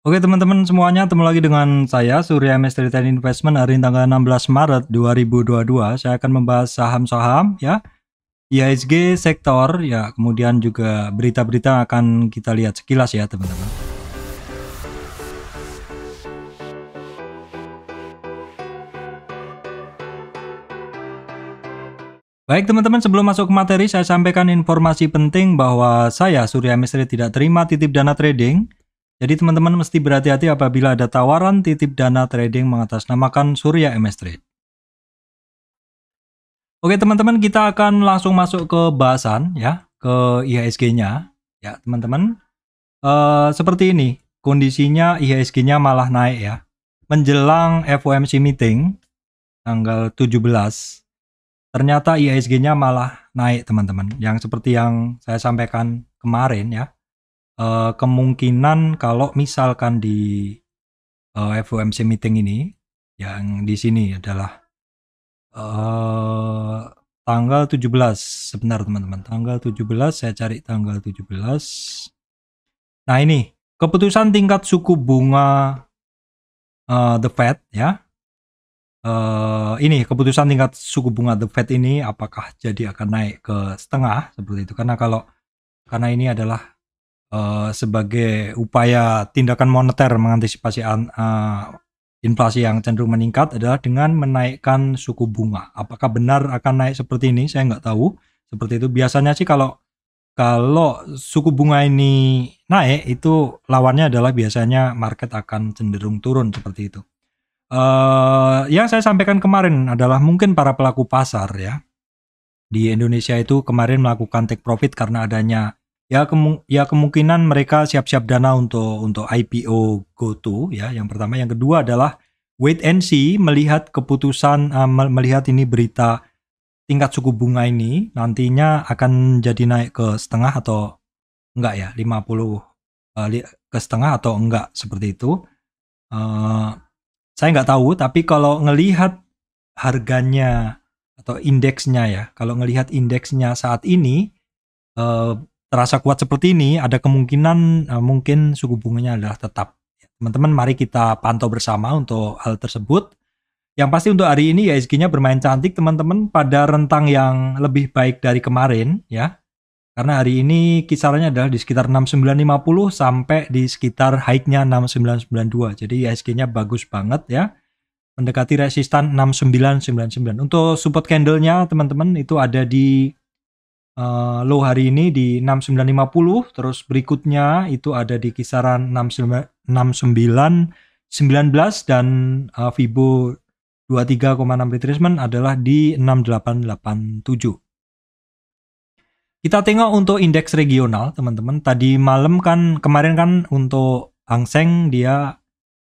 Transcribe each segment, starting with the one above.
Oke teman-teman semuanya, ketemu lagi dengan saya Surya Misteri Ten Investment hari ini tanggal 16 Maret 2022. Saya akan membahas saham-saham ya, IHSG sektor ya, kemudian juga berita-berita akan kita lihat sekilas ya teman-teman. Baik teman-teman, sebelum masuk ke materi, saya sampaikan informasi penting bahwa saya, Surya Misteri, tidak terima titip dana trading jadi teman-teman mesti berhati-hati apabila ada tawaran titip dana trading mengatasnamakan Surya MS Trade. Oke teman-teman kita akan langsung masuk ke bahasan ya ke IHSG-nya ya teman-teman. Uh, seperti ini kondisinya IHSG-nya malah naik ya menjelang FOMC meeting tanggal 17 ternyata IHSG-nya malah naik teman-teman yang seperti yang saya sampaikan kemarin ya uh, kemungkinan kalau misalkan di uh, eh, FOMC meeting ini yang di sini adalah uh, tanggal 17 sebentar teman-teman tanggal 17 saya cari tanggal 17 nah ini keputusan tingkat suku bunga uh, the Fed ya uh, ini keputusan tingkat suku bunga the Fed ini apakah jadi akan naik ke setengah seperti itu karena kalau karena ini adalah uh, sebagai upaya tindakan moneter mengantisipasi an, uh, inflasi yang cenderung meningkat adalah dengan menaikkan suku bunga. Apakah benar akan naik seperti ini? Saya nggak tahu. Seperti itu biasanya sih kalau kalau suku bunga ini naik itu lawannya adalah biasanya market akan cenderung turun seperti itu. Uh, yang saya sampaikan kemarin adalah mungkin para pelaku pasar ya di Indonesia itu kemarin melakukan take profit karena adanya Ya, kemu ya kemungkinan mereka siap-siap dana untuk untuk IPO GoTo ya. Yang pertama, yang kedua adalah wait and see melihat keputusan uh, melihat ini berita tingkat suku bunga ini nantinya akan jadi naik ke setengah atau enggak ya 50 uh, eh, ke setengah atau enggak seperti itu uh, saya nggak tahu tapi kalau ngelihat harganya atau indeksnya ya kalau ngelihat indeksnya saat ini terasa kuat seperti ini, ada kemungkinan uh, mungkin suku bunganya adalah tetap. Teman-teman, mari kita pantau bersama untuk hal tersebut. Yang pasti untuk hari ini ya, ISG-nya bermain cantik teman-teman pada rentang yang lebih baik dari kemarin ya. Karena hari ini kisarannya adalah di sekitar 6950 sampai di sekitar high-nya 6992. Jadi ya, ISG-nya bagus banget ya. Mendekati resistan 6999. Untuk support candle-nya teman-teman itu ada di uh, low hari ini di 6950 terus berikutnya itu ada di kisaran 69 19 dan uh, Fibo 23,6 retracement adalah di 6887. Kita tengok untuk indeks regional, teman-teman. Tadi malam kan kemarin kan untuk Hang Seng dia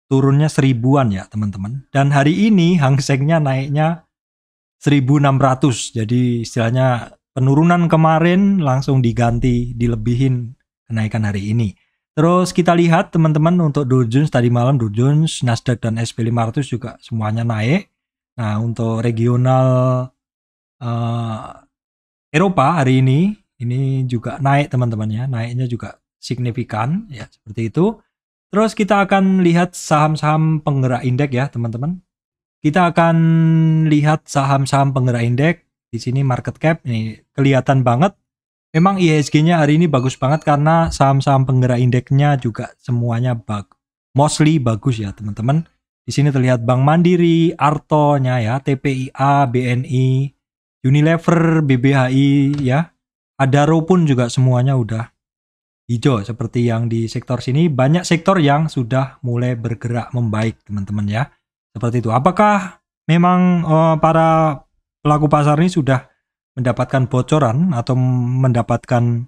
turunnya seribuan ya, teman-teman. Dan hari ini Hang Sengnya naiknya 1600. Jadi istilahnya penurunan kemarin langsung diganti, dilebihin kenaikan hari ini. Terus kita lihat teman-teman untuk Dow Jones tadi malam Dow Jones, Nasdaq dan SP500 juga semuanya naik. Nah, untuk regional uh, Eropa hari ini ini juga naik teman-teman ya, naiknya juga signifikan ya seperti itu. Terus kita akan lihat saham-saham penggerak indeks ya teman-teman. Kita akan lihat saham-saham penggerak indeks di sini market cap ini kelihatan banget memang IHSG-nya e hari ini bagus banget karena saham-saham penggerak indeksnya juga semuanya bag mostly bagus ya teman-teman. Di sini terlihat Bank Mandiri, Arto-nya ya, TPIA, BNI, Unilever, BBHI ya. Adaro pun juga semuanya udah hijau seperti yang di sektor sini banyak sektor yang sudah mulai bergerak membaik teman-teman ya. Seperti itu. Apakah memang uh, para pelaku pasar ini sudah mendapatkan bocoran atau mendapatkan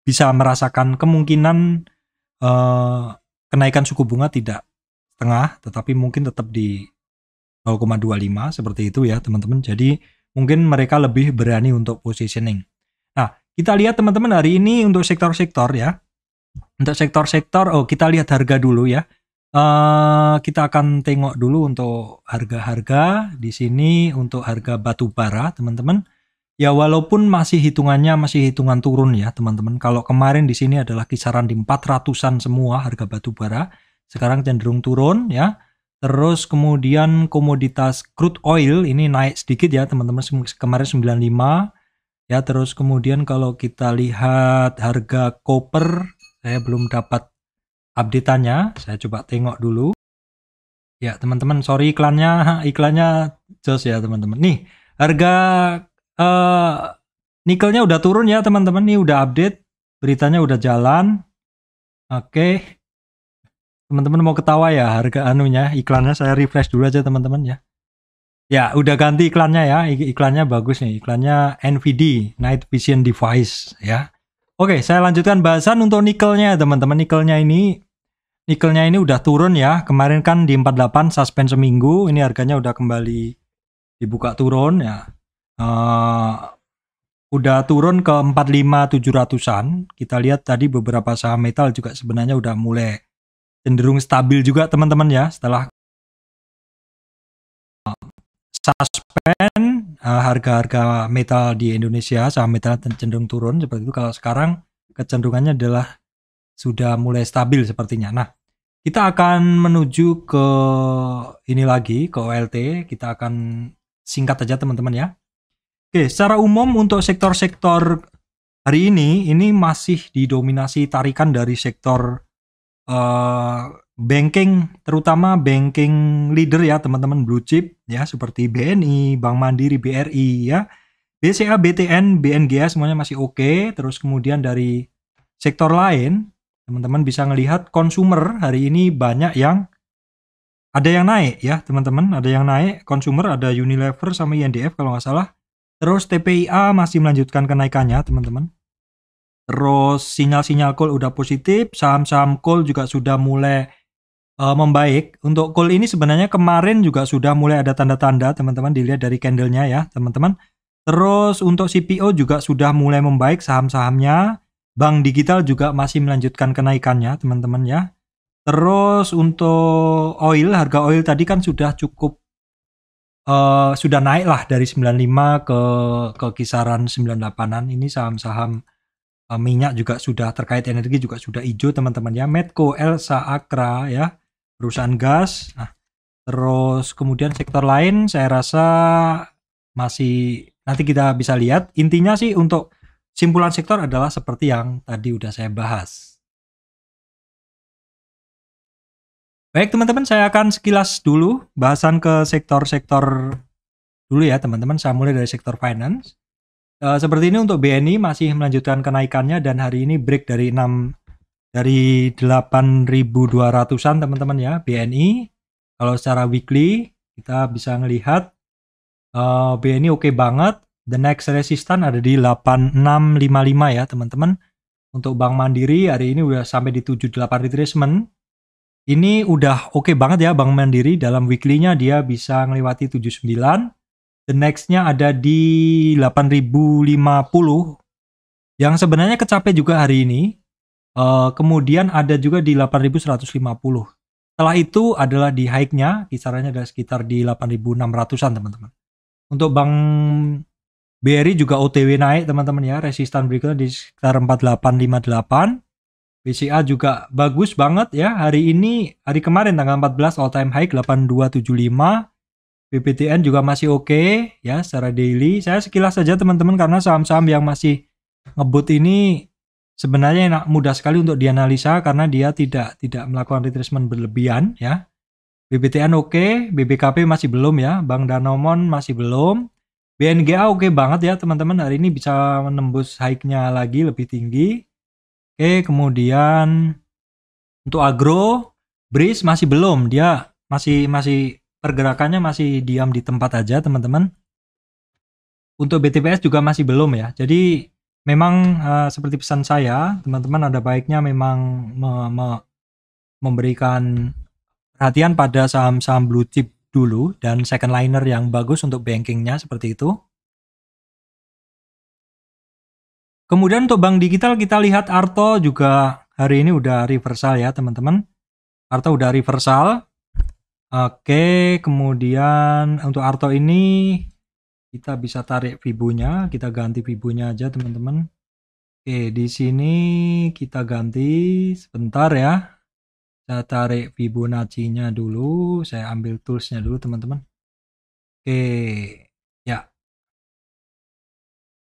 bisa merasakan kemungkinan eh, kenaikan suku bunga tidak setengah tetapi mungkin tetap di 0,25 seperti itu ya teman-teman. Jadi mungkin mereka lebih berani untuk positioning. Nah, kita lihat teman-teman hari ini untuk sektor-sektor ya. Untuk sektor-sektor oh kita lihat harga dulu ya. Eh, kita akan tengok dulu untuk harga-harga di sini untuk harga batu bara, teman-teman. Ya walaupun masih hitungannya masih hitungan turun ya, teman-teman. Kalau kemarin di sini adalah kisaran di 400-an semua harga batu bara, sekarang cenderung turun ya. Terus kemudian komoditas crude oil ini naik sedikit ya, teman-teman. Kemarin 95 ya, terus kemudian kalau kita lihat harga koper saya belum dapat updateannya saya coba tengok dulu ya teman-teman sorry iklannya iklannya jos ya teman-teman nih harga uh, nikelnya udah turun ya teman-teman nih udah update beritanya udah jalan oke teman-teman mau ketawa ya harga anunya iklannya saya refresh dulu aja teman-teman ya Ya, udah ganti iklannya ya. Iklannya bagus nih. Iklannya NVD, Night Vision Device ya. Oke, saya lanjutkan bahasan untuk nikelnya, teman-teman. Nikelnya ini nikelnya ini udah turun ya. Kemarin kan di 48 suspend seminggu, ini harganya udah kembali dibuka turun ya. Uh, udah turun ke 45700-an. Kita lihat tadi beberapa saham metal juga sebenarnya udah mulai cenderung stabil juga teman-teman ya setelah suspend eh, harga-harga metal di Indonesia saham metal cenderung turun seperti itu kalau sekarang kecenderungannya adalah sudah mulai stabil sepertinya. Nah, kita akan menuju ke ini lagi, ke OLT. Kita akan singkat aja teman-teman ya. Oke, secara umum untuk sektor-sektor hari ini, ini masih didominasi tarikan dari sektor uh, banking, terutama banking leader ya teman-teman blue chip ya, seperti BNI, Bank Mandiri, BRI ya. BCA, BTN, BNGA semuanya masih oke. Okay. Terus kemudian dari sektor lain, teman-teman bisa melihat consumer hari ini banyak yang ada yang naik ya teman-teman ada yang naik consumer ada Unilever sama INDF kalau nggak salah terus TPIA masih melanjutkan kenaikannya teman-teman terus sinyal-sinyal call udah positif saham-saham call juga sudah mulai uh, membaik untuk call ini sebenarnya kemarin juga sudah mulai ada tanda-tanda teman-teman dilihat dari candlenya ya teman-teman terus untuk CPO juga sudah mulai membaik saham-sahamnya Bank digital juga masih melanjutkan kenaikannya, teman-teman ya. Terus untuk oil, harga oil tadi kan sudah cukup uh, sudah naik lah dari 95 ke ke kisaran 98-an. Ini saham-saham uh, minyak juga sudah terkait energi juga sudah hijau, teman-teman ya. Medco, Elsa, Akra ya, perusahaan gas. Nah, terus kemudian sektor lain saya rasa masih nanti kita bisa lihat. Intinya sih untuk Simpulan sektor adalah seperti yang tadi sudah saya bahas. Baik teman-teman, saya akan sekilas dulu bahasan ke sektor-sektor dulu ya teman-teman. Saya mulai dari sektor finance. E, seperti ini untuk BNI masih melanjutkan kenaikannya dan hari ini break dari 6 dari 8.200-an teman-teman ya BNI. Kalau secara weekly kita bisa melihat e, eh, BNI oke okay banget The next resistance ada di 8655 ya teman-teman. Untuk Bank Mandiri hari ini udah sampai di 78 retracement. Ini udah oke okay banget ya Bank Mandiri dalam weekly-nya dia bisa ngelewati 79. The next-nya ada di 8050 yang sebenarnya kecapai juga hari ini. Uh, kemudian ada juga di 8150. Setelah itu adalah di high-nya, kisarannya ada sekitar di 8600-an teman-teman. Untuk Bank BRI juga OTW naik teman-teman ya resistan berikutnya di sekitar 4858 BCA juga bagus banget ya hari ini hari kemarin tanggal 14 all time high 8275 BPTN juga masih oke okay, ya secara daily saya sekilas saja teman-teman karena saham-saham yang masih ngebut ini sebenarnya enak mudah sekali untuk dianalisa karena dia tidak tidak melakukan retracement berlebihan ya BBTN oke okay, BBKP masih belum ya Bank Danomon masih belum BNGA oke okay banget ya teman-teman hari ini bisa menembus high-nya lagi lebih tinggi. Oke, okay, kemudian untuk agro Breeze masih belum, dia masih masih pergerakannya masih diam di tempat aja teman-teman. Untuk BTPS juga masih belum ya. Jadi memang uh, seperti pesan saya, teman-teman ada baiknya memang me me memberikan perhatian pada saham-saham blue chip dulu dan second liner yang bagus untuk bankingnya seperti itu. Kemudian untuk bank digital kita lihat Arto juga hari ini udah reversal ya teman-teman. Arto udah reversal. Oke, kemudian untuk Arto ini kita bisa tarik fibunya, kita ganti fibunya aja teman-teman. Oke, di sini kita ganti sebentar ya saya tarik Fibonacci-nya dulu, saya ambil tools-nya dulu teman-teman. Oke, ya.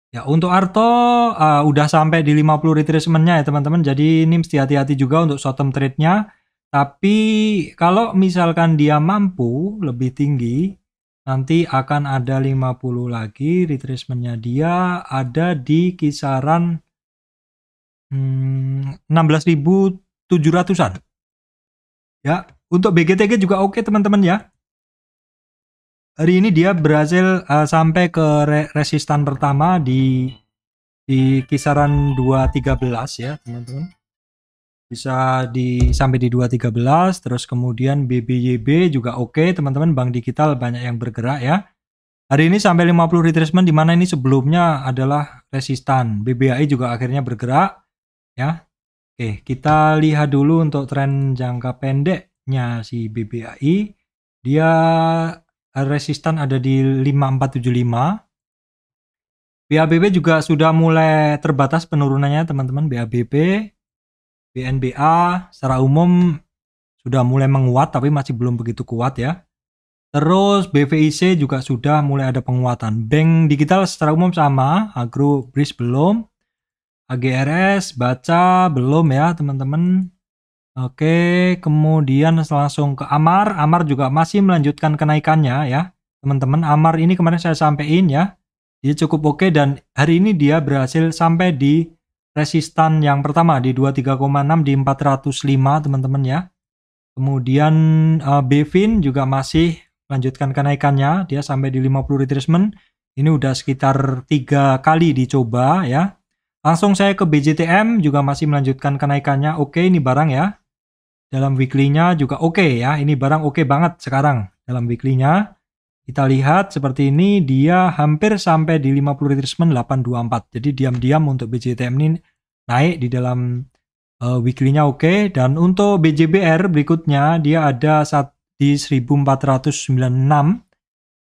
Ya, untuk Arto uh, udah sampai di 50 retracement-nya ya teman-teman. Jadi ini mesti hati-hati juga untuk short term trade-nya. Tapi kalau misalkan dia mampu lebih tinggi, nanti akan ada 50 lagi retracement-nya dia ada di kisaran hmm, 16.700-an. Ya, untuk BGTG juga oke okay, teman-teman ya. Hari ini dia berhasil uh, sampai ke re resistan pertama di di kisaran 213 ya, teman-teman. Bisa di sampai di 213 terus kemudian BBYB juga oke, okay, teman-teman. Bank digital banyak yang bergerak ya. Hari ini sampai 50 retracement di mana ini sebelumnya adalah resistan. BBAI juga akhirnya bergerak ya Oke, kita lihat dulu untuk tren jangka pendeknya si BBAI. Dia resistan ada di 5475. BABB juga sudah mulai terbatas penurunannya teman-teman BABB. BNBA secara umum sudah mulai menguat tapi masih belum begitu kuat ya. Terus BVIC juga sudah mulai ada penguatan. Bank digital secara umum sama, Agro Bris belum. AGRS baca belum ya teman-teman. Oke, kemudian langsung ke Amar. Amar juga masih melanjutkan kenaikannya ya. Teman-teman, Amar ini kemarin saya sampaikan ya. Dia cukup oke dan hari ini dia berhasil sampai di resistan yang pertama di 23,6 di 405 teman-teman ya. Kemudian uh, Bevin juga masih melanjutkan kenaikannya, dia sampai di 50 retracement. Ini udah sekitar tiga kali dicoba ya. Langsung saya ke BJTM juga masih melanjutkan kenaikannya. Oke, ini barang ya. Dalam weekly-nya juga oke ya. Ini barang oke banget sekarang dalam weekly-nya. Kita lihat seperti ini dia hampir sampai di 50 retracement 824. Jadi diam-diam untuk BJTM ini naik di dalam uh, weekly-nya oke dan untuk BJBR berikutnya dia ada saat di 1496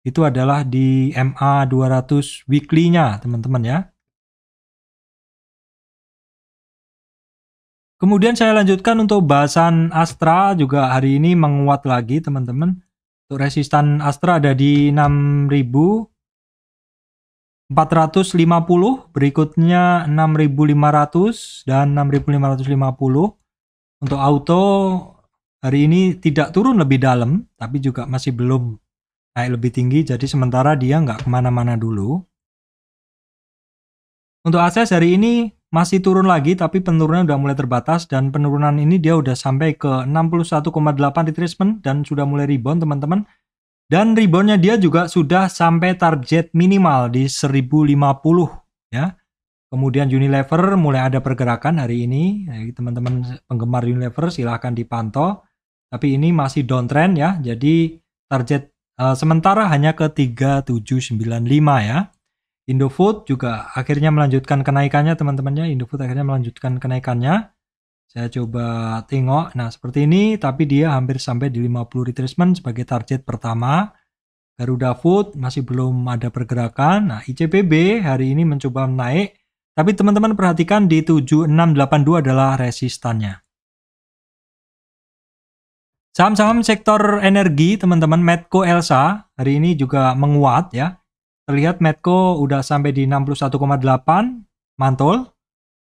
itu adalah di MA 200 weekly-nya teman-teman ya. Kemudian saya lanjutkan untuk bahasan Astra juga hari ini menguat lagi teman-teman. Untuk resistan Astra ada di 6450, berikutnya 6500 dan 6550. Untuk auto hari ini tidak turun lebih dalam, tapi juga masih belum naik lebih tinggi, jadi sementara dia nggak kemana-mana dulu. Untuk akses hari ini masih turun lagi tapi penurunannya udah mulai terbatas dan penurunan ini dia udah sampai ke 61,8 retracement dan sudah mulai rebound teman-teman. Dan reboundnya dia juga sudah sampai target minimal di 1050 ya. Kemudian Unilever mulai ada pergerakan hari ini. Teman-teman penggemar Unilever silahkan dipantau. Tapi ini masih downtrend ya. Jadi target uh, sementara hanya ke 3795 ya. Indofood juga akhirnya melanjutkan kenaikannya teman-temannya. Indofood akhirnya melanjutkan kenaikannya. Saya coba tengok. Nah, seperti ini tapi dia hampir sampai di 50 retracement sebagai target pertama. Garuda Food masih belum ada pergerakan. Nah, ICPB hari ini mencoba naik. Tapi teman-teman perhatikan di 7682 adalah resistannya. Saham-saham sektor energi, teman-teman, Medco Elsa hari ini juga menguat ya. Terlihat Medco udah sampai di 61,8, mantul.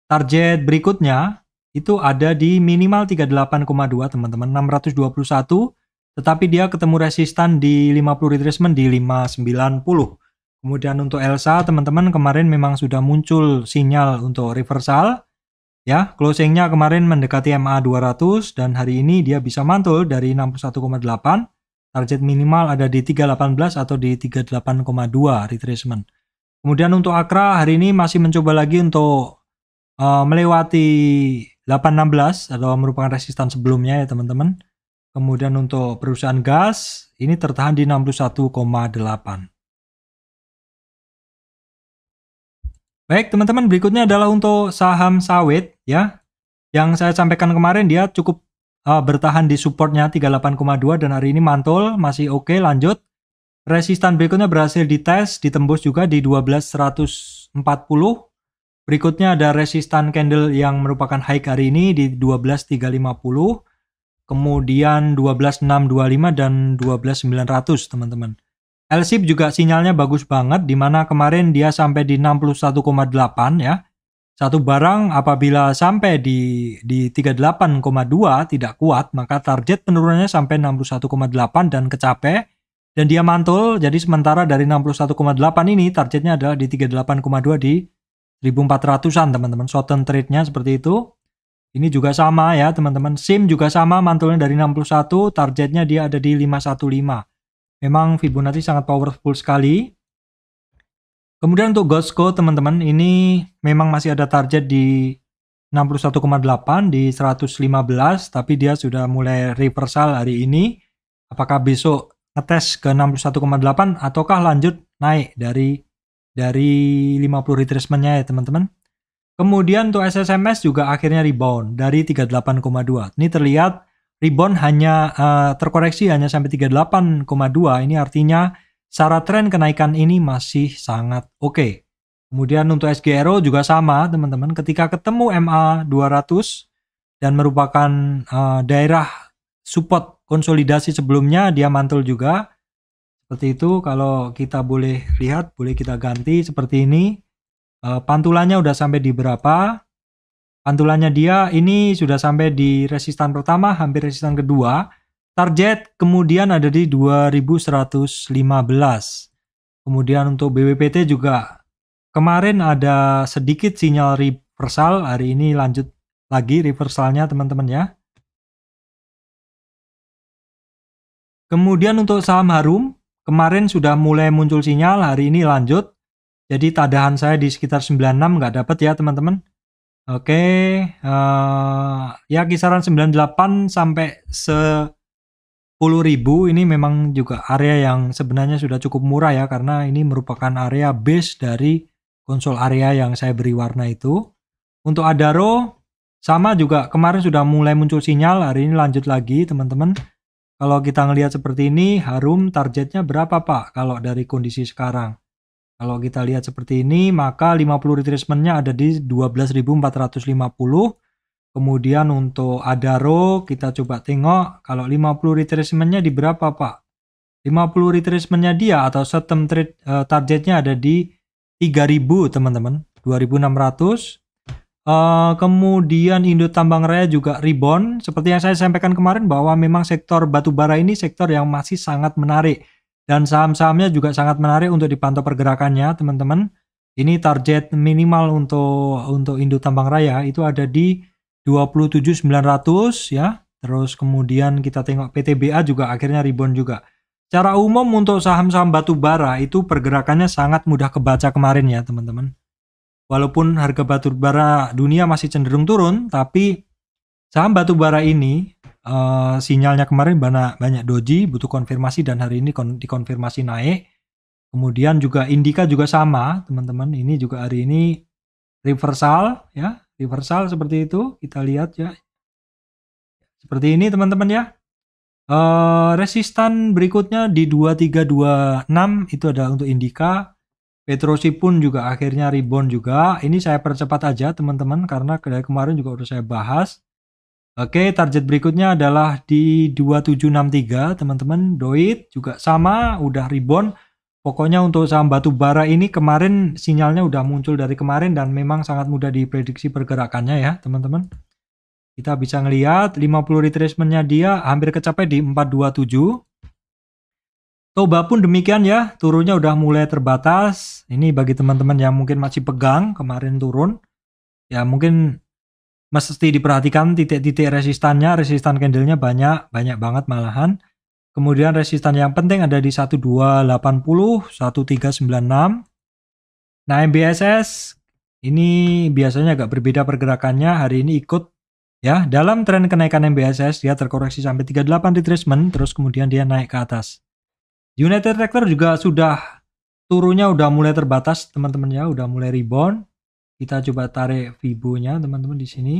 Target berikutnya itu ada di minimal 38,2 teman-teman, 621. Tetapi dia ketemu resistan di 50 retracement di 590. Kemudian untuk Elsa, teman-teman kemarin memang sudah muncul sinyal untuk reversal. Ya, closingnya kemarin mendekati MA 200 dan hari ini dia bisa mantul dari 61,8 Target minimal ada di 318 atau di 38,2 retracement. Kemudian untuk Akra hari ini masih mencoba lagi untuk uh, melewati 816 atau merupakan resistan sebelumnya ya teman-teman. Kemudian untuk perusahaan gas ini tertahan di 61,8. Baik, teman-teman, berikutnya adalah untuk saham sawit ya. Yang saya sampaikan kemarin dia cukup uh, bertahan di supportnya 38,2 dan hari ini mantul masih oke okay, lanjut resistan berikutnya berhasil dites ditembus juga di 12140 berikutnya ada resistan candle yang merupakan high hari ini di 12350 kemudian 12625 dan 12900 teman-teman LSIP juga sinyalnya bagus banget dimana kemarin dia sampai di 61,8 ya satu barang apabila sampai di di 38,2 tidak kuat, maka target penurunannya sampai 61,8 dan kecape, dan dia mantul. Jadi sementara dari 61,8 ini targetnya adalah di 38,2 di 1400-an teman-teman. Shorten trade-nya seperti itu. Ini juga sama ya teman-teman. SIM juga sama mantulnya dari 61, targetnya dia ada di 515. Memang Fibonacci sangat powerful sekali. Kemudian untuk Gosco teman-teman ini memang masih ada target di 61,8 di 115 tapi dia sudah mulai reversal hari ini. Apakah besok ngetes ke 61,8 ataukah lanjut naik dari dari 50 retracementnya ya teman-teman. Kemudian untuk SSMS juga akhirnya rebound dari 38,2. Ini terlihat rebound hanya uh, terkoreksi hanya sampai 38,2. Ini artinya Secara tren kenaikan ini masih sangat oke. Okay. Kemudian untuk SGRO juga sama teman-teman. Ketika ketemu MA 200 dan merupakan uh, daerah support konsolidasi sebelumnya dia mantul juga. Seperti itu kalau kita boleh lihat boleh kita ganti seperti ini. Uh, pantulannya udah sampai di berapa? Pantulannya dia ini sudah sampai di resistan pertama, hampir resistan kedua Target kemudian ada di 2115. Kemudian untuk BWPT juga kemarin ada sedikit sinyal reversal, hari ini lanjut lagi reversalnya teman-teman ya. Kemudian untuk saham Harum, kemarin sudah mulai muncul sinyal, hari ini lanjut. Jadi tadahan saya di sekitar 96 nggak dapat ya teman-teman. Oke, uh, ya kisaran 98 sampai se ribu ini memang juga area yang sebenarnya sudah cukup murah ya karena ini merupakan area base dari konsol area yang saya beri warna itu. Untuk Adaro sama juga kemarin sudah mulai muncul sinyal, hari ini lanjut lagi teman-teman. Kalau kita ngelihat seperti ini, harum targetnya berapa Pak kalau dari kondisi sekarang? Kalau kita lihat seperti ini, maka 50 retracementnya ada di 12.450 Kemudian untuk Adaro kita coba tengok kalau 50 retracementnya di berapa Pak? 50 retracementnya dia atau setem trade uh, targetnya ada di 3000 teman-teman 2600 uh, eh, kemudian Indo Tambang Raya juga rebound seperti yang saya sampaikan kemarin bahwa memang sektor batubara ini sektor yang masih sangat menarik dan saham-sahamnya juga sangat menarik untuk dipantau pergerakannya teman-teman ini target minimal untuk untuk Indo Tambang Raya itu ada di 27900 ya. Terus kemudian kita tengok PTBA juga akhirnya rebound juga. Cara umum untuk saham-saham batu bara itu pergerakannya sangat mudah kebaca kemarin ya teman-teman. Walaupun harga batu bara dunia masih cenderung turun, tapi saham batu bara ini uh, sinyalnya kemarin banyak banyak doji butuh konfirmasi dan hari ini kon dikonfirmasi naik. Kemudian juga indika juga sama teman-teman. Ini juga hari ini reversal ya universal seperti itu kita lihat ya seperti ini teman-teman ya uh, resistan berikutnya di 2326 itu adalah untuk indika Petrosi pun juga akhirnya rebound juga ini saya percepat aja teman-teman karena dari kemarin juga udah saya bahas Oke, target berikutnya adalah di 2763, teman-teman. Doit juga sama, udah rebound. Pokoknya untuk saham batu bara ini kemarin sinyalnya udah muncul dari kemarin dan memang sangat mudah diprediksi pergerakannya ya teman-teman. Kita bisa ngelihat 50 retracementnya dia hampir kecapai di 427. Toba pun demikian ya, turunnya udah mulai terbatas. Ini bagi teman-teman yang mungkin masih pegang kemarin turun. Ya mungkin mesti diperhatikan titik-titik resistannya, resistan candlenya banyak, banyak banget malahan. Kemudian resistan yang penting ada di 1280, 1396. Nah, MBSS ini biasanya agak berbeda pergerakannya, hari ini ikut ya dalam tren kenaikan MBSS dia terkoreksi sampai 38 retracement terus kemudian dia naik ke atas. United Tractor juga sudah turunnya udah mulai terbatas teman-teman ya, udah mulai rebound. Kita coba tarik fibonya, teman-teman di sini.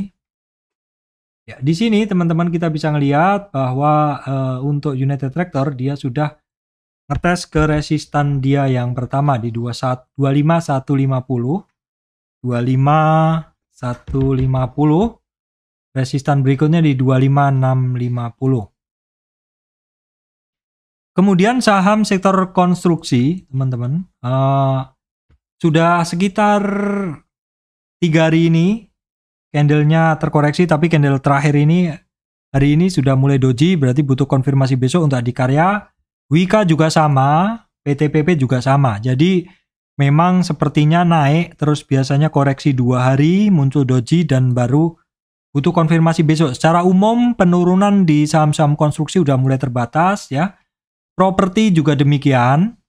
Ya, di sini teman-teman kita bisa melihat bahwa uh, untuk United Tractor dia sudah ngetes ke resistan dia yang pertama di 25150 25150 resistan berikutnya di 25650. Kemudian saham sektor konstruksi, teman-teman, uh, sudah sekitar tiga hari ini candlenya terkoreksi tapi candle terakhir ini hari ini sudah mulai doji berarti butuh konfirmasi besok untuk adikarya Wika juga sama PTPP juga sama jadi memang sepertinya naik terus biasanya koreksi dua hari muncul doji dan baru butuh konfirmasi besok secara umum penurunan di saham-saham konstruksi udah mulai terbatas ya properti juga demikian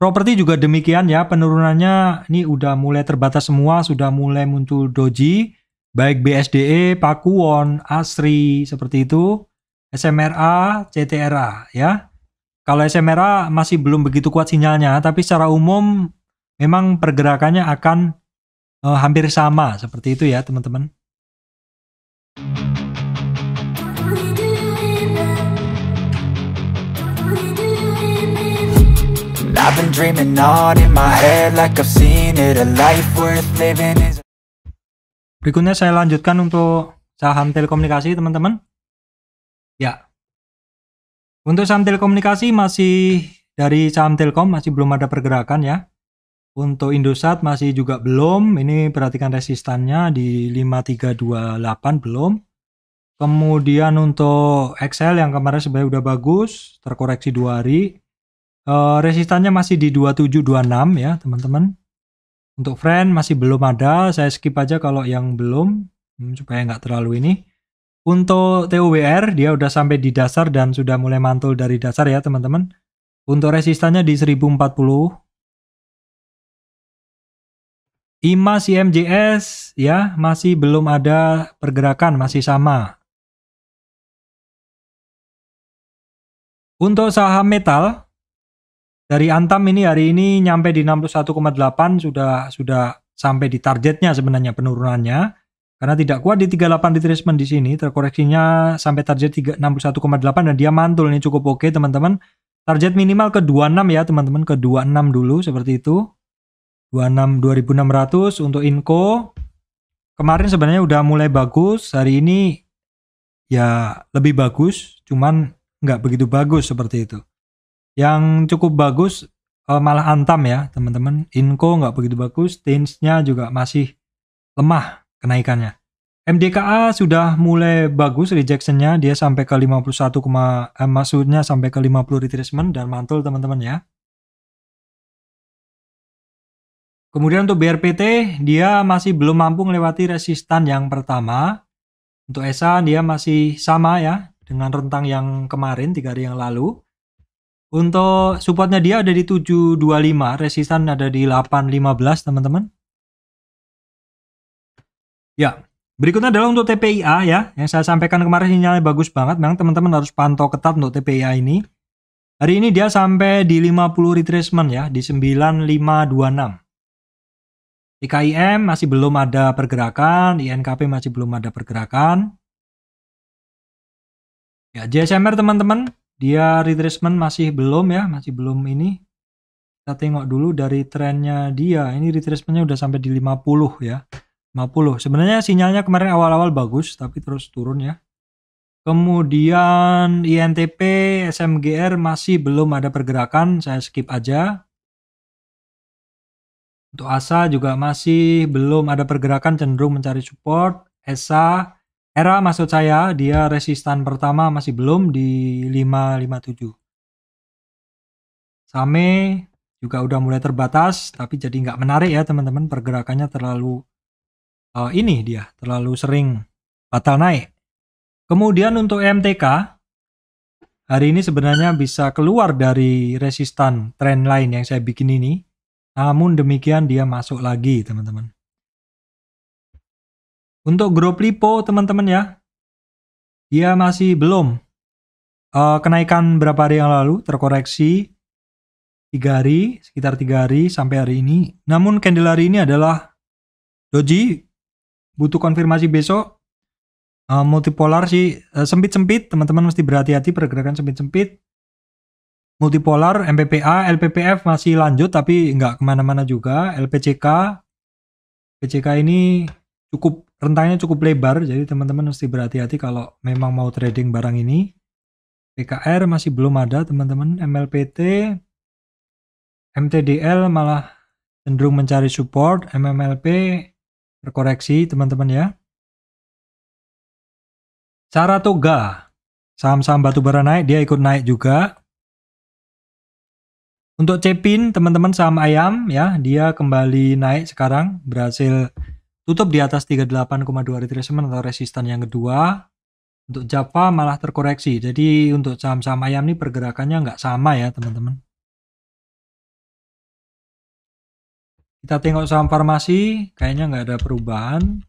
Properti juga demikian ya, penurunannya ini udah mulai terbatas semua, sudah mulai muncul doji, baik BSDE, Pakuwon, Asri, seperti itu, SMRA, CTRA ya. Kalau SMRA masih belum begitu kuat sinyalnya, tapi secara umum memang pergerakannya akan eh, hampir sama seperti itu ya teman-teman. I've been dreaming on in my head like I've seen it A life worth living is Berikutnya saya lanjutkan untuk saham telekomunikasi teman-teman Ya Untuk saham telekomunikasi masih dari saham telkom masih belum ada pergerakan ya untuk Indosat masih juga belum, ini perhatikan resistannya di 5328 belum. Kemudian untuk Excel yang kemarin sebenarnya udah bagus, terkoreksi 2 hari. Eh, resistannya masih di 2726 ya teman-teman. Untuk friend masih belum ada, saya skip aja kalau yang belum hmm, supaya nggak terlalu ini. Untuk TUWR dia udah sampai di dasar dan sudah mulai mantul dari dasar ya teman-teman. Untuk resistannya di 1040. IMA CMJS ya masih belum ada pergerakan, masih sama. Untuk saham metal dari Antam ini hari ini nyampe di 61,8 sudah sudah sampai di targetnya sebenarnya penurunannya karena tidak kuat di 38 retracement di sini terkoreksinya sampai target 61,8 dan dia mantul ini cukup oke teman-teman target minimal ke 26 ya teman-teman ke 26 dulu seperti itu 26 2600 untuk inko kemarin sebenarnya udah mulai bagus hari ini ya lebih bagus cuman nggak begitu bagus seperti itu yang cukup bagus uh, malah Antam ya teman-teman. inko nggak begitu bagus, tensnya juga masih lemah kenaikannya. MDKA sudah mulai bagus rejectionnya, dia sampai ke 51, eh, maksudnya sampai ke 50 retracement dan mantul teman-teman ya. Kemudian untuk BRPT, dia masih belum mampu melewati resistan yang pertama. Untuk ESA, dia masih sama ya, dengan rentang yang kemarin, tiga hari yang lalu. Untuk supportnya dia ada di 725, resistan ada di 815 teman-teman. Ya, berikutnya adalah untuk TPIA ya, yang saya sampaikan kemarin sinyalnya bagus banget, memang teman-teman harus pantau ketat untuk TPIA ini. Hari ini dia sampai di 50 retracement ya, di 9526. IKIM masih belum ada pergerakan, INKP masih belum ada pergerakan. Ya, JSMR teman-teman, dia retracement masih belum ya masih belum ini kita tengok dulu dari trennya dia ini retracementnya udah sampai di 50 ya 50 sebenarnya sinyalnya kemarin awal-awal bagus tapi terus turun ya kemudian INTP SMGR masih belum ada pergerakan saya skip aja untuk ASA juga masih belum ada pergerakan cenderung mencari support ESA Era maksud saya dia resistan pertama masih belum di 557. Same juga udah mulai terbatas tapi jadi nggak menarik ya teman-teman pergerakannya terlalu uh, ini dia terlalu sering batal naik. Kemudian untuk MTK hari ini sebenarnya bisa keluar dari resistan trend line yang saya bikin ini. Namun demikian dia masuk lagi teman-teman. Untuk grup Lipo teman-teman ya, dia masih belum uh, kenaikan berapa hari yang lalu terkoreksi 3 hari sekitar 3 hari sampai hari ini. Namun candle hari ini adalah doji butuh konfirmasi besok. Uh, multipolar sih uh, eh, sempit sempit teman-teman mesti berhati-hati pergerakan sempit sempit. Multipolar, MPPA, LPPF masih lanjut tapi nggak kemana-mana juga. LPCK, LPCK ini cukup rentangnya cukup lebar, jadi teman-teman mesti berhati-hati kalau memang mau trading barang ini. PKR masih belum ada teman-teman, MLPT, MTDL malah cenderung mencari support, MMLP terkoreksi teman-teman ya. Cara Toga, saham-saham batubara naik, dia ikut naik juga. Untuk Cepin, teman-teman saham ayam ya, dia kembali naik sekarang, berhasil Tutup di atas 38,2 retracement atau resistan yang kedua. Untuk Java malah terkoreksi. Jadi untuk saham-saham ayam ini pergerakannya nggak sama ya teman-teman. Kita tengok saham farmasi, kayaknya nggak ada perubahan.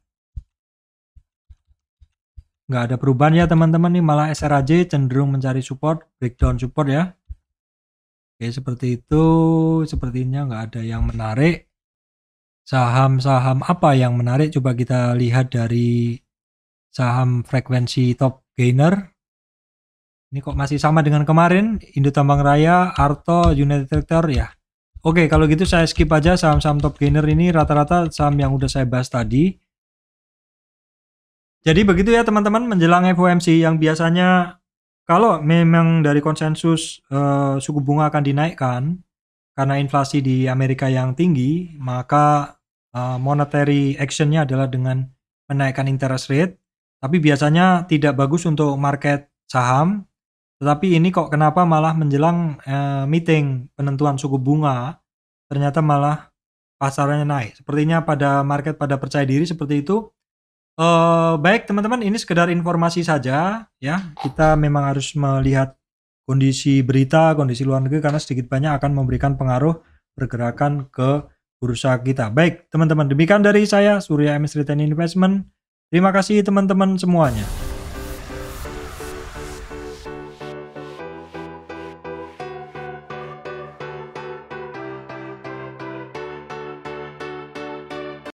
Nggak ada perubahan ya teman-teman, nih malah SRAJ cenderung mencari support, breakdown support ya. Oke, seperti itu, sepertinya nggak ada yang menarik saham-saham apa yang menarik coba kita lihat dari saham frekuensi top gainer ini kok masih sama dengan kemarin Indo Raya Arto United Tractor ya Oke kalau gitu saya skip aja saham-saham top gainer ini rata-rata saham yang udah saya bahas tadi jadi begitu ya teman-teman menjelang FOMC yang biasanya kalau memang dari konsensus eh, suku bunga akan dinaikkan karena inflasi di Amerika yang tinggi, maka uh, monetary actionnya adalah dengan menaikkan interest rate. Tapi biasanya tidak bagus untuk market saham. Tetapi ini kok kenapa malah menjelang uh, meeting penentuan suku bunga, ternyata malah pasarnya naik. Sepertinya pada market pada percaya diri seperti itu. Uh, baik teman-teman, ini sekedar informasi saja ya. Kita memang harus melihat kondisi berita, kondisi luar negeri karena sedikit banyak akan memberikan pengaruh pergerakan ke bursa kita. Baik, teman-teman, demikian dari saya Surya MS Retain Investment. Terima kasih teman-teman semuanya.